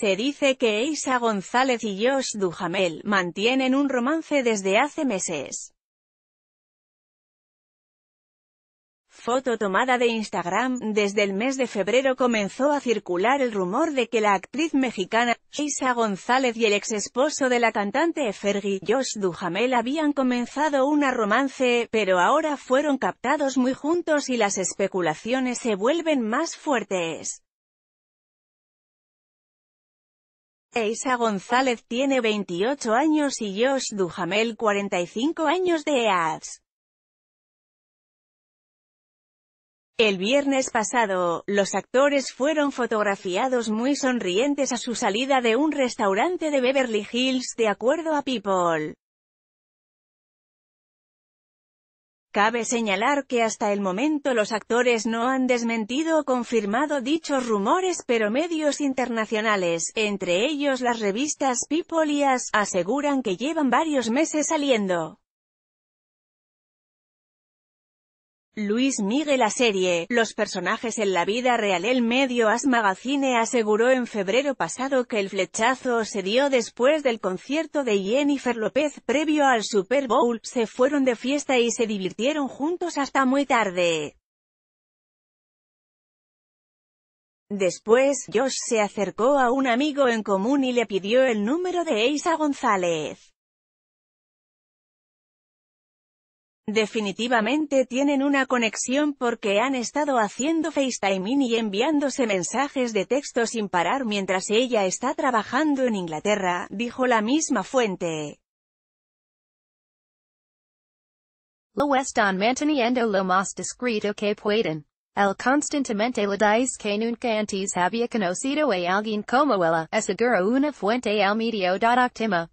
Se dice que Isa González y Josh Duhamel mantienen un romance desde hace meses. Foto tomada de Instagram, desde el mes de febrero comenzó a circular el rumor de que la actriz mexicana, Isa González y el ex esposo de la cantante Fergie, Josh Duhamel habían comenzado una romance, pero ahora fueron captados muy juntos y las especulaciones se vuelven más fuertes. Eisa González tiene 28 años y Josh Duhamel 45 años de edad. El viernes pasado, los actores fueron fotografiados muy sonrientes a su salida de un restaurante de Beverly Hills, de acuerdo a People. Cabe señalar que hasta el momento los actores no han desmentido o confirmado dichos rumores pero medios internacionales, entre ellos las revistas People aseguran que llevan varios meses saliendo. Luis Miguel la serie, Los personajes en la vida real El medio As Magazine aseguró en febrero pasado que el flechazo se dio después del concierto de Jennifer López previo al Super Bowl, se fueron de fiesta y se divirtieron juntos hasta muy tarde. Después, Josh se acercó a un amigo en común y le pidió el número de Eisa González. Definitivamente tienen una conexión porque han estado haciendo FaceTiming y enviándose mensajes de texto sin parar mientras ella está trabajando en Inglaterra, dijo la misma fuente. Lo están manteniendo lo más discreto que pueden. El constantemente le dice que nunca antes había conocido a alguien como ella, aseguró una fuente al medio.octima.